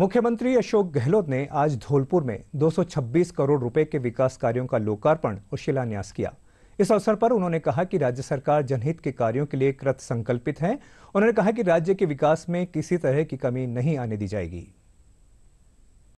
मुख्यमंत्री अशोक गहलोत ने आज धौलपुर में 226 करोड़ रुपए के विकास कार्यों का लोकार्पण और शिलान्यास किया इस अवसर पर उन्होंने कहा कि राज्य सरकार जनहित के कार्यों के लिए कृत संकल्पित है उन्होंने कहा कि राज्य के विकास में किसी तरह की कमी नहीं आने दी जाएगी